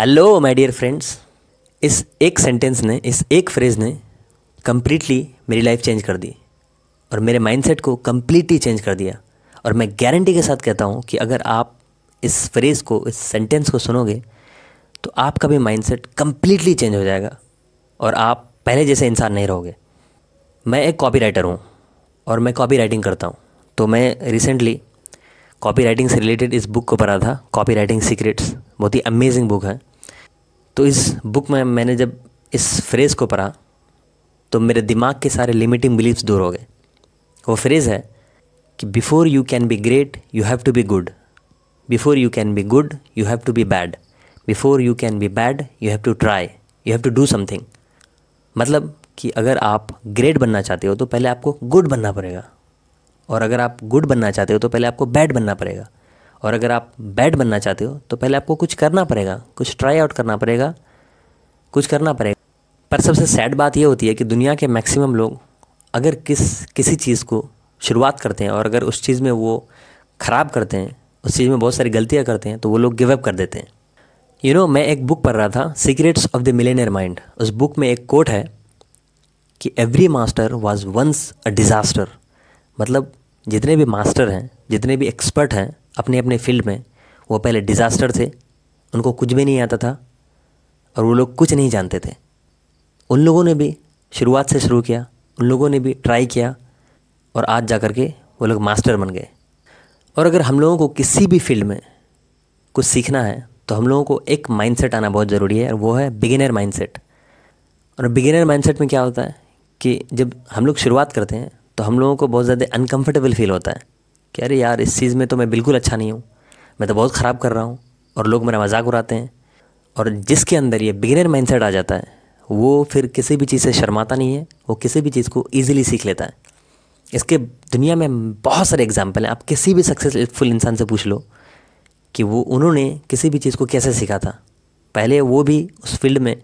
hello my dear friends इस एक sentence ने इस एक फ्रेज़ ने कम्प्लीटली मेरी लाइफ चेंज कर दी और मेरे माइंडसेट को कम्प्लीटली चेंज कर दिया और मैं गारंटी के साथ कहता हूँ कि अगर आप इस फ्रेज़ को इस सेंटेंस को सुनोगे तो आपका भी माइंडसेट कम्प्लीटली चेंज हो जाएगा और आप पहले जैसे इंसान नहीं रहोगे मैं एक कॉपी राइटर हूँ और मैं कॉपी राइटिंग करता हूँ तो मैं रिसेंटली कॉपी राइटिंग से रिलेटेड इस बुक को पढ़ा था कॉपी राइटिंग सीक्रेट्स बहुत ही अमेजिंग बुक है तो इस बुक में मैंने जब इस फ्रेज़ को पढ़ा तो मेरे दिमाग के सारे लिमिटिंग बिलीव्स दूर हो गए वो फ्रेज़ है कि before you can be great you have to be good before you can be good you have to be bad before you can be bad you have to try you have to do something मतलब कि अगर आप great बनना चाहते हो तो पहले आपको गुड बनना पड़ेगा और अगर आप गुड बनना चाहते हो तो पहले आपको बैड बनना पड़ेगा और अगर आप बैड बनना चाहते हो तो पहले आपको कुछ करना पड़ेगा कुछ ट्राई आउट करना पड़ेगा कुछ करना पड़ेगा पर सबसे सैड बात यह होती है कि दुनिया के मैक्सिमम लोग अगर किस किसी चीज़ को शुरुआत करते हैं और अगर उस चीज़ में वो ख़राब करते हैं उस चीज़ में बहुत सारी गलतियाँ करते हैं तो वो लोग गिवअप कर देते हैं यू you नो know, मैं एक बुक पढ़ रहा था secrets of the millionaire mind उस बुक में एक कोट है कि every master was once a disaster मतलब जितने भी मास्टर हैं जितने भी एक्सपर्ट हैं अपने अपने फील्ड में वो पहले डिज़ास्टर थे उनको कुछ भी नहीं आता था और वो लोग कुछ नहीं जानते थे उन लोगों ने भी शुरुआत से शुरू किया उन लोगों ने भी ट्राई किया और आज जा कर के वो लोग मास्टर बन गए और अगर हम लोगों को किसी भी फील्ड में कुछ सीखना है तो हम लोगों को एक माइंडसेट आना बहुत ज़रूरी है और वो है बिगिनर माइंडसेट और बिगिनर माइंडसेट में क्या होता है कि जब हम लोग शुरुआत करते हैं तो हम लोगों को बहुत ज़्यादा अनकम्फर्टेबल फील होता है कि अरे यार इस चीज़ में तो मैं बिल्कुल अच्छा नहीं हूँ मैं तो बहुत ख़राब कर रहा हूँ और लोग मेरा मजाक उड़ाते हैं और जिसके अंदर ये बिगिनर माइंडसेट आ जाता है वो फिर किसी भी चीज़ से शर्माता नहीं है वो किसी भी चीज़ को ईजिली सीख लेता है इसके दुनिया में बहुत सारे एग्जाम्पल हैं आप किसी भी सक्सेसफुल इंसान से पूछ लो कि वो उन्होंने किसी भी चीज़ को कैसे सीखा था पहले वो भी उस फील्ड में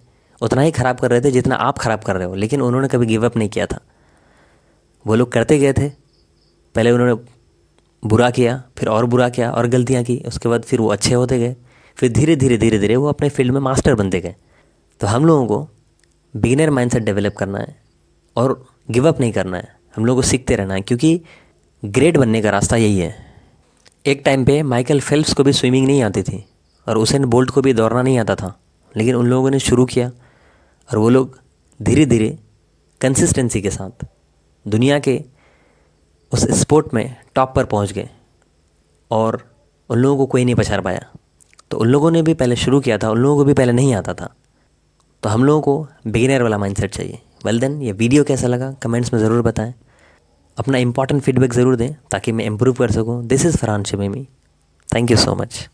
उतना ही ख़राब कर रहे थे जितना आप ख़राब कर रहे हो लेकिन उन्होंने कभी गिव अप नहीं किया था वो लोग करते गए थे पहले उन्होंने बुरा किया फिर और बुरा किया और गलतियाँ की उसके बाद फिर वो अच्छे होते गए फिर धीरे धीरे धीरे धीरे वो अपने फील्ड में मास्टर बनते गए तो हम लोगों को बिगिनर माइंडसेट डेवलप करना है और गिव अप नहीं करना है हम लोगों को सीखते रहना है क्योंकि ग्रेट बनने का रास्ता यही है एक टाइम पे माइकल फेल्प्स को भी स्विमिंग नहीं आती थी और उसेन बोल्ट को भी दौड़ना नहीं आता था लेकिन उन लोगों ने शुरू किया और वो लोग धीरे धीरे कंसिस्टेंसी के साथ दुनिया के उस स्पोर्ट में टॉप पर पहुंच गए और उन लोगों को कोई नहीं पछाड़ पाया तो उन लोगों ने भी पहले शुरू किया था उन लोगों को भी पहले नहीं आता था तो हम लोगों को बिगिनर वाला माइंडसेट चाहिए वेल देन ये वीडियो कैसा लगा कमेंट्स में ज़रूर बताएं अपना इंपॉर्टेंट फीडबैक ज़रूर दें ताकि मैं इम्प्रूव कर सकूँ this is Farhan Shamimi thank you so much